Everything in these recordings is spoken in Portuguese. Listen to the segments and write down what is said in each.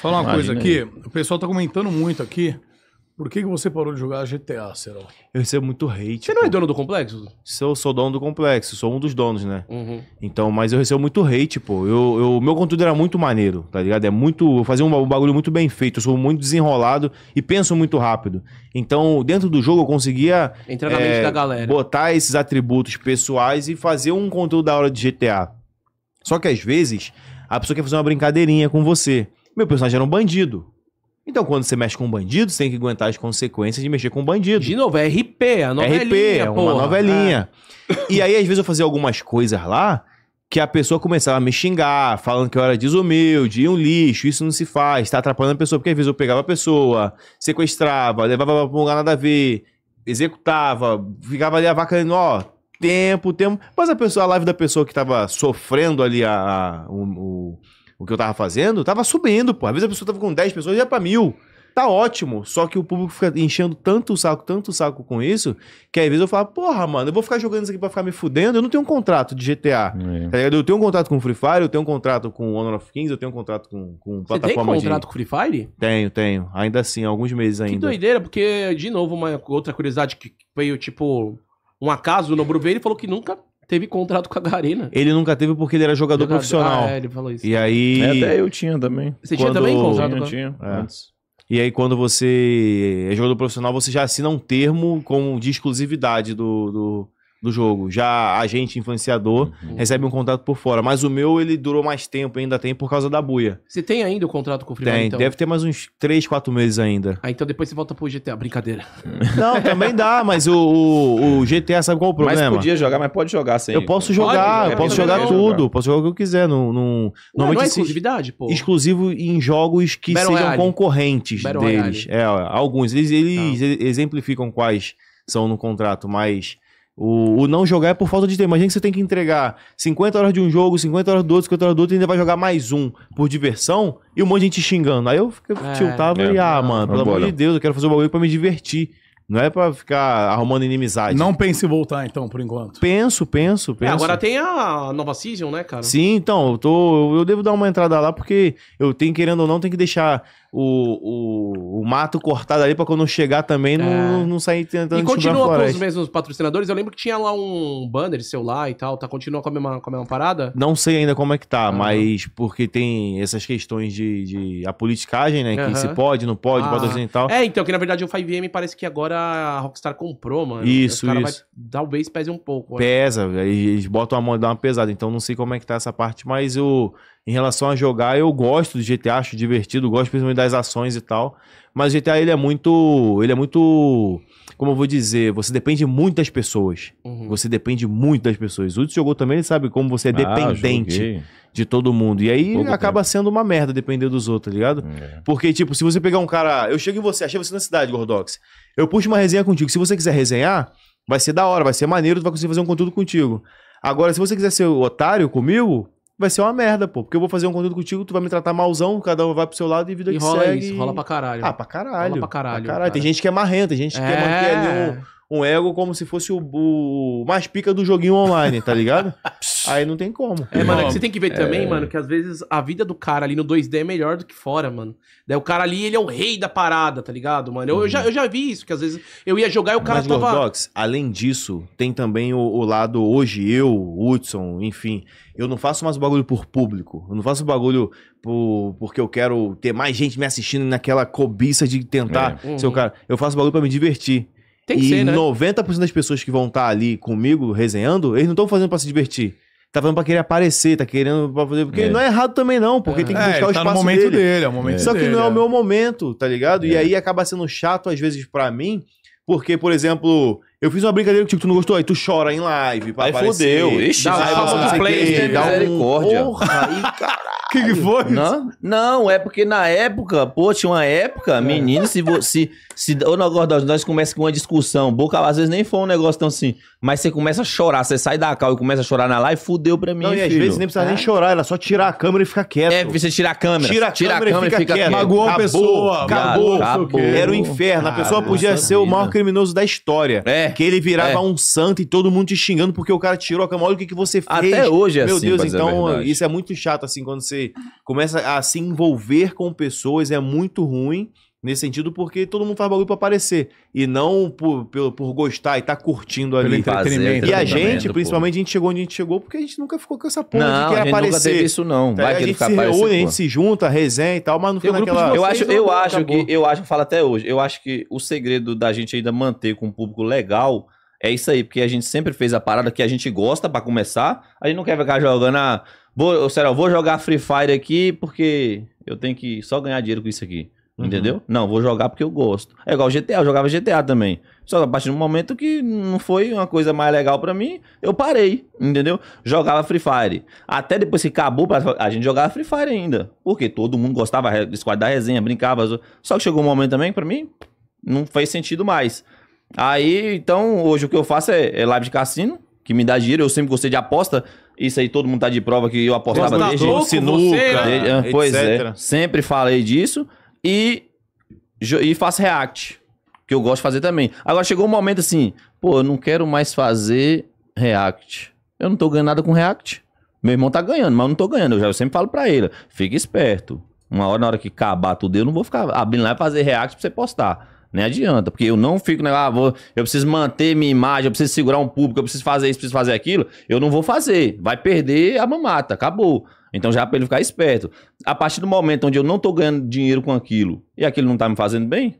Falar uma Imagina coisa aqui, aí. o pessoal tá comentando muito aqui. Por que, que você parou de jogar GTA, Serol? Eu recebo muito hate. Você pô. não é dono do complexo? Sou, sou dono do complexo, sou um dos donos, né? Uhum. Então, mas eu recebo muito hate, pô. Eu, eu, meu conteúdo era muito maneiro, tá ligado? É muito. Eu fazia um bagulho muito bem feito. Eu sou muito desenrolado e penso muito rápido. Então, dentro do jogo, eu conseguia. Entrar na é, mente da galera. Botar esses atributos pessoais e fazer um conteúdo da hora de GTA. Só que às vezes, a pessoa quer fazer uma brincadeirinha com você. Meu personagem era um bandido. Então, quando você mexe com um bandido, você tem que aguentar as consequências de mexer com um bandido. De novo, é RP, é a novelinha. RP, é uma novelinha. É. E aí, às vezes, eu fazia algumas coisas lá que a pessoa começava a me xingar, falando que eu era desumilde, um lixo, isso não se faz, tá atrapalhando a pessoa, porque às vezes eu pegava a pessoa, sequestrava, levava pra um lugar nada a ver, executava, ficava ali a vaca, ó, tempo, tempo. Mas a pessoa, a live da pessoa que tava sofrendo ali a, a o, o o que eu tava fazendo, tava subindo, pô. Às vezes a pessoa tava com 10 pessoas e ia pra mil. Tá ótimo. Só que o público fica enchendo tanto o saco, tanto o saco com isso, que às vezes eu falo, porra, mano, eu vou ficar jogando isso aqui pra ficar me fudendo. Eu não tenho um contrato de GTA. É. Tá ligado? Eu tenho um contrato com o Free Fire, eu tenho um contrato com Honor of Kings, eu tenho um contrato com, com Você tem plataforma de. contrato com Free Fire? Tenho, tenho. Ainda assim, alguns meses ainda. Que doideira, porque, de novo, uma outra curiosidade que veio, tipo, um acaso no Bruno ele falou que nunca teve contrato com a Garena. Ele nunca teve porque ele era jogador, jogador. profissional. Ah, é, ele falou isso. E aí. É, até eu tinha também. Você Quando... tinha também contrato? Eu tinha, é. E aí, quando você é jogador profissional, você já assina um termo com de exclusividade do, do, do jogo. Já a gente, influenciador, uhum. recebe um contrato por fora. Mas o meu, ele durou mais tempo, ainda tem, por causa da buia. Você tem ainda o contrato com o Freeman, Tem, então? deve ter mais uns 3, 4 meses ainda. Ah, então depois você volta pro GTA. Brincadeira. Não, também dá, mas o, o, o, GTA sabe qual é o problema? Mas podia jogar, mas pode jogar sem. Eu posso jogar, pode, eu é posso jogar, tudo. Jogar. Posso jogar o que eu quiser. No, no, não, não é exclusividade, pô. Exclusivo em jogos que Battle sejam Royale. concorrentes Battle deles. Royale. É, alguns. Eles, eles tá. exemplificam quais são no contrato, mas... O, o, não jogar é por falta de tempo. Imagina que você tem que entregar 50 horas de um jogo, 50 horas do outro, 50 horas do outro, e ainda vai jogar mais um por diversão e um monte de gente xingando. Aí eu fico é, é, e, ah, mano, pelo amor de Deus, eu quero fazer um bagulho pra me divertir. Não é para ficar arrumando inimizade. Não pense em voltar, então, por enquanto. Penso, penso, é, penso. É, agora tem a nova season, né, cara? Sim, então, eu, tô, eu devo dar uma entrada lá, porque eu tenho, querendo ou não, tem que deixar o, o, o mato cortado ali para quando chegar também é. não, não sair tentando E continua com os mesmos patrocinadores. Eu lembro que tinha lá um banner seu lá e tal, tá? Continua com a mesma, com a mesma parada? Não sei ainda como é que tá, ah. mas porque tem essas questões de, de a politicagem, né? Que se pode, não pode, ah. patrocínio e tal. É, então, que na verdade o 5M parece que agora a Rockstar comprou, mano. Isso, os isso. Vai, talvez pese um pouco. Né? Pesa, eles botam a mão, dá uma pesada. Então não sei como é que tá essa parte, mas eu, em relação a jogar, eu gosto do GTA, acho divertido, gosto principalmente das ações e tal. Mas o GTA, ele é muito, ele é muito, como eu vou dizer, você depende muito das pessoas. Uhum. Você depende muito das pessoas. O Hudson jogou também, ele sabe como você é ah, dependente. Ah, de todo mundo. E aí Pouco acaba tempo. sendo uma merda, dependendo dos outros, tá ligado? É. Porque, tipo, se você pegar um cara. Eu chego em você, achei você na cidade, Gordox. Eu puxo uma resenha contigo. Se você quiser resenhar, vai ser da hora, vai ser maneiro, tu vai conseguir fazer um conteúdo contigo. Agora, se você quiser ser otário comigo, vai ser uma merda, pô. Porque eu vou fazer um conteúdo contigo, tu vai me tratar malzão, cada um vai pro seu lado e vida e que rola segue. Isso, rola pra caralho. Ah, pra caralho. Rola pra caralho. Pra caralho. Tem gente que é marrenta, tem gente que é... quer manter ali é. um, um ego como se fosse o, o mais pica do joguinho online, tá ligado? Aí não tem como. É, mano, é que você tem que ver é. também, mano, que às vezes a vida do cara ali no 2D é melhor do que fora, mano. Daí o cara ali, ele é o rei da parada, tá ligado, mano? Eu, uhum. eu já, uhum. eu já vi isso, que às vezes eu ia jogar e o cara Mas, tava... Dogs, além disso, tem também o, o lado hoje, eu, Hudson, enfim... Eu não faço mais bagulho por público. Eu não faço bagulho por, porque eu quero ter mais gente me assistindo naquela cobiça de tentar é. ser o uhum. cara. Eu faço bagulho para me divertir. Tem que e ser, né? 90% das pessoas que vão estar tá ali comigo resenhando, eles não estão fazendo para se divertir. Tá falando pra querer aparecer, tá querendo pra fazer Porque é. não é errado também, não, porque é. tem que buscar é, o tá espaço. no momento dele, dele é o momento Só dele, que não é, o é. meu momento, tá ligado? E é. aí acaba sendo chato, às vezes, para mim, porque, por exemplo, eu fiz uma brincadeira que tipo, tu não gostou, aí tu chora em live. Pra aí aparecer, fodeu. Ixi, dá aí você não play, que, né? misericórdia. Porra, aí, caralho. O que, que foi? Não, não, é porque na época, pô, tinha uma época, é. menino, se você. Se, se, ou não, Gordão, nós começa com uma discussão. Boca, às vezes nem foi um negócio tão assim. Mas você começa a chorar, você sai da cal e começa a chorar na live, fudeu pra mim. Não, e às vezes nem precisa é. nem chorar, era só tirar a câmera e ficar quieto. É, você tirar a câmera. Tira a, tira câmera, a câmera, e fica, fica quieto. Magoou a pessoa, acabou, acabou, acabou. Era o um inferno. a pessoa podia ser vida. o maior criminoso da história. É. Que ele virava é. um santo e todo mundo te xingando porque o cara tirou a cama. Olha o que, que você fez. Até hoje é Meu assim. Meu Deus, então isso é muito chato, assim, quando você começa a se envolver com pessoas, é muito ruim. Nesse sentido, porque todo mundo faz bagulho pra aparecer. E não por, por, por gostar e tá curtindo Pelo ali. entretenimento. E a gente, principalmente, a gente chegou onde a gente chegou porque a gente nunca ficou com essa porra não, de que a aparecer. Nunca isso, não. Tá? Vai a gente se reúne, a gente se junta, resenha e tal, mas não fica naquela. Eu acho, eu acho que, eu acho, falo até hoje, eu acho que o segredo da gente ainda manter com um público legal. É isso aí, porque a gente sempre fez a parada que a gente gosta para começar. A gente não quer ficar jogando a. Ah, vou, sério, vou jogar Free Fire aqui porque eu tenho que só ganhar dinheiro com isso aqui. Uhum. Entendeu? Não, vou jogar porque eu gosto. É igual GTA, eu jogava GTA também. Só que a partir do momento que não foi uma coisa mais legal para mim, eu parei, entendeu? Jogava Free Fire. Até depois que acabou, a gente jogava Free Fire ainda. Porque todo mundo gostava de quadro da resenha, brincava. Só que chegou um momento também, para mim, não fez sentido mais. Aí, então, hoje o que eu faço é, é live de cassino, que me dá dinheiro. Eu sempre gostei de aposta. Isso aí todo mundo tá de prova que eu apostava tá desde o Sinuca, desde, né? pois etc. é, sempre falei disso e, e faço React, que eu gosto de fazer também. Agora chegou um momento assim, pô, eu não quero mais fazer React. Eu não tô ganhando nada com React. Meu irmão tá ganhando, mas eu não tô ganhando. Eu, já, eu sempre falo pra ele, fica esperto. Uma hora, na hora que acabar tudo, eu não vou ficar abrindo lá e fazer React pra você postar. Nem adianta, porque eu não fico, né, ah, vou, eu preciso manter minha imagem, eu preciso segurar um público, eu preciso fazer isso, preciso fazer aquilo. Eu não vou fazer. Vai perder a mamata, acabou. Então já é para ele ficar esperto. A partir do momento onde eu não tô ganhando dinheiro com aquilo e aquilo não tá me fazendo bem,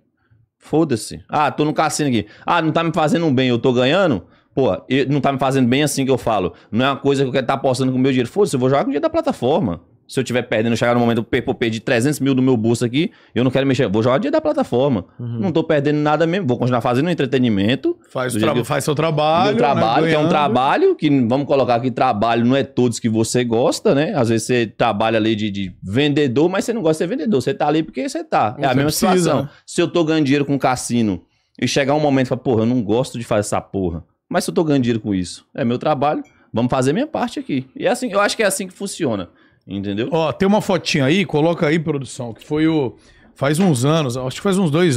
foda-se. Ah, tô no cassino aqui. Ah, não tá me fazendo bem, eu tô ganhando. Pô, não tá me fazendo bem assim que eu falo. Não é uma coisa que eu quero estar tá apostando com o meu dinheiro. Foda-se, eu vou jogar com o dinheiro da plataforma. Se eu tiver perdendo, chegar no momento, eu de 300 mil do meu bolso aqui, eu não quero mexer. Vou jogar o dia da plataforma. Uhum. Não tô perdendo nada mesmo. Vou continuar fazendo entretenimento. Faz, tra eu, faz seu trabalho. Meu trabalho, né? que é um trabalho, que vamos colocar aqui, trabalho não é todos que você gosta, né? Às vezes você trabalha ali de, de vendedor, mas você não gosta de ser vendedor. Você tá ali porque você tá. Não é a mesma precisa, situação. Né? Se eu tô ganhando dinheiro com cassino e chegar um momento e falar, porra, eu não gosto de fazer essa porra. Mas se eu tô ganhando dinheiro com isso, é meu trabalho, vamos fazer minha parte aqui. E é assim, eu acho que é assim que funciona. Entendeu? Ó, tem uma fotinha aí, coloca aí, produção, que foi o. Faz uns anos, acho que faz uns dois anos.